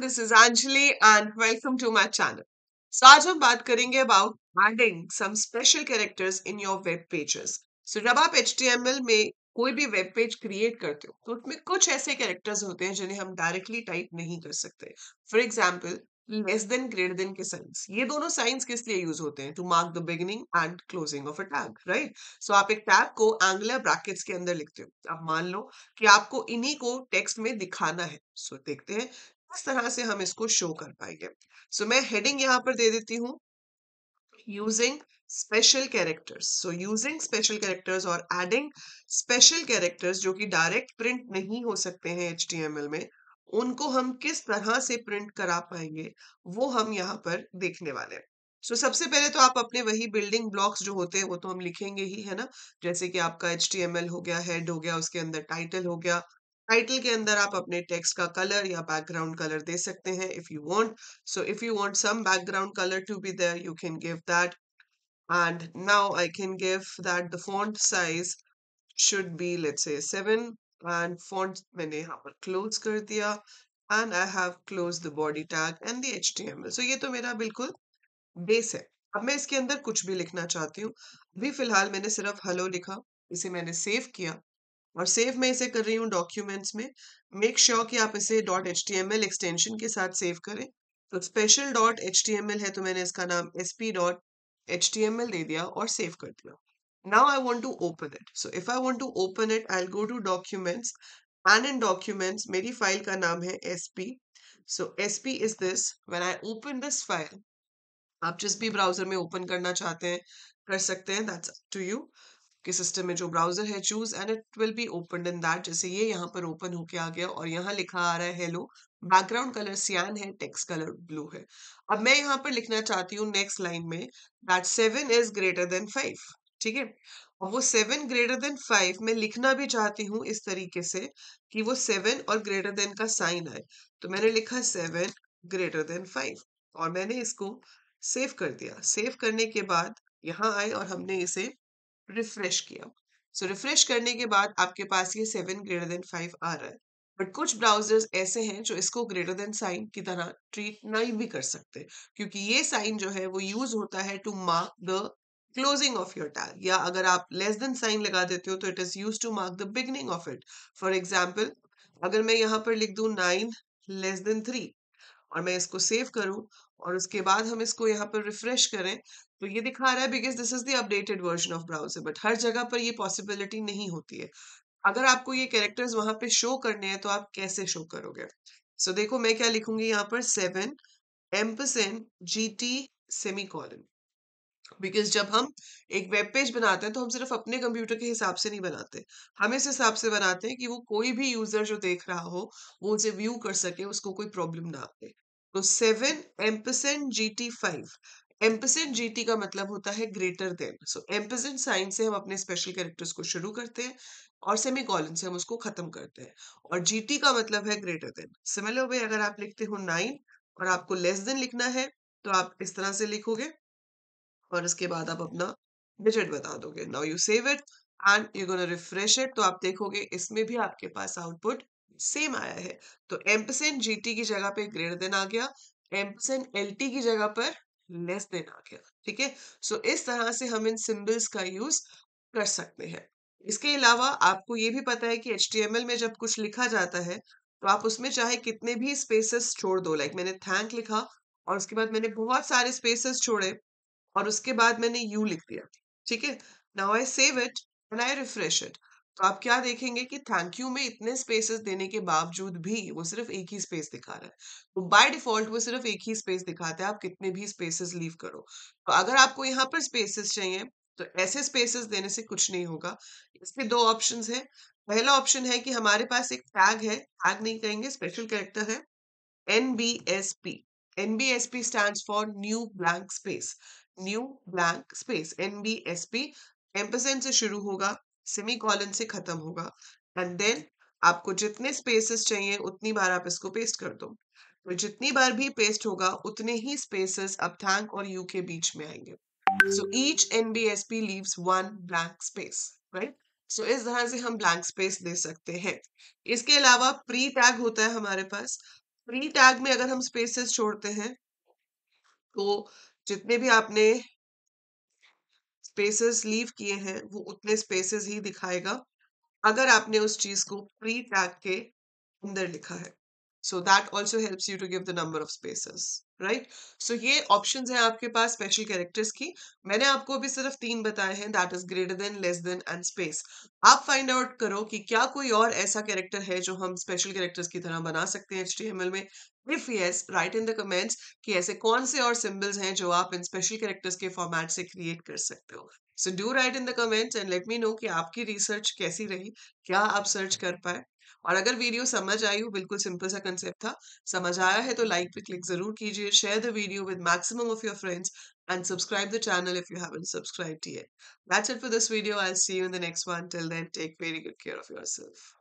This is Anjali and welcome to my channel so आज हम बात करेंगे about adding some special characters in your web pages so जब आप एच एम एल में कोई भी वेब पेज क्रिएट करते हो तो उसमें कुछ ऐसे कैरेक्टर्स होते हैं जिन्हें हम डायरेक्टली टाइप नहीं कर सकते for example less than greater than के साइंस ये दोनों साइंस किस लिए यूज होते हैं to mark the beginning and closing of a tag right so आप एक टैग को एंगुलर ब्रैकेट्स के अंदर लिखते हो आप मान लो कि आपको इन्हीं को टेक्स्ट में दिखाना है सो so, देखते हैं किस तरह से हम इसको शो कर पाएंगे सो so, मैं हेडिंग यहाँ पर दे देती हूँ using special characters so using special characters और एडिंग स्पेशल कैरेक्टर्स जो कि डायरेक्ट प्रिंट नहीं हो सकते हैं HTML में उनको हम किस तरह से प्रिंट करा पाएंगे वो हम यहाँ पर देखने वाले हैं सो so, सबसे पहले तो आप अपने वही बिल्डिंग ब्लॉक्स जो होते हैं वो तो हम लिखेंगे ही है ना जैसे कि आपका एच हो गया हेड हो गया उसके अंदर टाइटल हो गया टाइटल के अंदर आप अपने टेक्स्ट का कलर या बैकग्राउंड कलर दे सकते हैं if you want so if you want some background colour to be there you can give that and now I can give that the font size should be let's say seven and font मैंने यहाँ पर close कर दिया and I have close the body tag and the H so ये तो मेरा बिल्कुल base है अब मैं इसके अंदर कुछ भी लिखना चाहती हूँ अभी फिलहाल मैंने सिर्फ हेलो लिखा इसे मैंने सेव किया और सेव मैं इसे कर रही हूँ डॉक्यूमेंट्स में मेक श्योर sure कि आप इसे dot H T M L extension के साथ सेव करें तो special dot H T M L है तो मैंने इसका नाम S P dot H T M L दे दिया और सेव कर दिया Now I want to open it. So if I want to open it, I'll go to documents and in documents, my file का नाम है SP. So SP is this. When I open this file, आप जिस भी browser open open करना चाहते हैं कर सकते हैं दैट्स टू यू के सिस्टम में जो ब्राउजर है choose and it will be open in that जैसे ये यहाँ पर ओपन होके आ गया और यहाँ लिखा आ रहा है हेलो बैकग्राउंड कलर सियान है टेक्स्ट कलर ब्लू है अब मैं यहाँ पर लिखना चाहती हूँ नेक्स्ट लाइन में that seven is greater than five ठीक है और वो सेवन ग्रेटर देन फाइव मैं लिखना भी चाहती हूँ इस तरीके से कि वो सेवन और ग्रेटर देन का साइन आए तो मैंने लिखा सेवन ग्रेटर देन फाइव और मैंने इसको सेव कर दिया सेव करने के बाद यहाँ आए और हमने इसे रिफ्रेश किया सो so, रिफ्रेश करने के बाद आपके पास ये सेवन ग्रेटर देन फाइव आ रहा है बट कुछ ब्राउजर्स ऐसे हैं जो इसको ग्रेटर देन साइन की तरह ट्रीट नहीं भी कर सकते क्योंकि ये साइन जो है वो यूज होता है to mark the closing of your tag या अगर आप लेस देन साइन लगा देते हो तो it is use to mark the beginning of it for example अगर मैं यहाँ पर लिख दू नाइन लेस देन थ्री और मैं इसको सेव करूं और उसके बाद हम इसको यहाँ पर रिफ्रेश करें तो ये दिखा रहा है because this is the updated version of browser but हर जगह पर ये पॉसिबिलिटी नहीं होती है अगर आपको ये कैरेक्टर्स वहां पे शो करने हैं तो आप कैसे शो करोगे सो so, देखो मैं क्या लिखूंगी यहाँ पर seven ampersand G T semicolon because जब हम एक वेब पेज बनाते हैं तो हम सिर्फ अपने कंप्यूटर के हिसाब से नहीं बनाते हम इस हिसाब से बनाते हैं कि वो कोई भी यूजर जो देख रहा हो वो उसे व्यू कर सके उसको कोई प्रॉब्लम ना आए तो seven ampersand G T five ampersand G T का मतलब होता है greater than so ampersand sign से हम अपने स्पेशल कैरेक्टर्स को शुरू करते हैं और सेमी कॉलन से हम उसको खत्म करते हैं और जी टी का मतलब है ग्रेटर देन सिमिलर वे अगर आप लिखते हो नाइन और आपको लेस देन लिखना है तो आप इस तरह से लिखोगे और इसके बाद आप अपना डिजिट बता दोगे now you save it and you gonna refresh it तो आप देखोगे इसमें भी आपके पास आउटपुट सेम आया है तो एम्पसेंट जीटी की जगह पे ग्रेटर देन आ गया एम्पसेंट एलटी की जगह पर लेस देन आ गया ठीक है सो इस तरह से हम इन सिंबल्स का यूज कर सकते हैं इसके अलावा आपको ये भी पता है कि एच में जब कुछ लिखा जाता है तो आप उसमें चाहे कितने भी स्पेसेस छोड़ दो लाइक मैंने थैंक लिखा और उसके बाद मैंने बहुत सारे स्पेसेस छोड़े और उसके बाद मैंने यू लिख दिया ठीक है now I save it and I refresh it तो आप क्या देखेंगे कि थैंक यू में इतने स्पेसेस देने के बावजूद भी वो सिर्फ एक ही स्पेस दिखा रहा है तो बाय डिफॉल्ट वो सिर्फ एक ही स्पेस दिखाता है आप कितने भी स्पेसेस लीव करो तो अगर आपको यहाँ पर स्पेसेस चाहिए तो ऐसे स्पेसेस देने से कुछ नहीं होगा इसके दो ऑप्शन है पहला ऑप्शन है कि हमारे पास एक टैग है टैग नहीं कहेंगे स्पेशल कैरेक्टर है N B S P NBSP stands for new blank space. New Blank Space. NBSP. Ampersand से शुरू होगा सेमी से खत्म होगा एंड देन आपको जितने स्पेसेस चाहिए उतनी बार आप इसको पेस्ट कर दो तो जितनी बार भी पेस्ट होगा उतने ही स्पेसेस अब थैंक और यू के बीच में आएंगे so each NBSP leaves one blank space right so इस तरह से हम ब्लैंक स्पेस दे सकते हैं इसके अलावा प्री टैग होता है हमारे पास प्री टैग में अगर हम स्पेसेस छोड़ते हैं तो जितने भी आपने स्पेसेस लीव किए हैं वो उतने स्पेसेस ही दिखाएगा अगर आपने उस चीज को प्री टैग के अंदर लिखा है so that also helps you to give the number of spaces right so ये ऑप्शन है आपके पास स्पेशल कैरेक्टर्स की मैंने आपको अभी सिर्फ तीन बताए हैं that is greater than less than and space आप फाइंड आउट करो कि क्या कोई और ऐसा कैरेक्टर है जो हम स्पेशल कैरेक्टर्स की तरह बना सकते हैं एच डी एम एल में if yes write in the comments कि ऐसे कौन से और सिम्बल्स हैं जो आप इन स्पेशल कैरेक्टर्स के फॉर्मेट से क्रिएट कर सकते हो so do write in the comments and let me know कि आपकी रिसर्च कैसी रही क्या आप सर्च कर पाए और अगर वीडियो समझ आई हो बिल्कुल सिंपल सा कंसेप्ट था समझ आया है तो लाइक पे क्लिक जरूर कीजिए share the video with maximum of your friends and subscribe the channel if you haven't subscribed yet that's it for this video I see you in the next one till then take very good care of yourself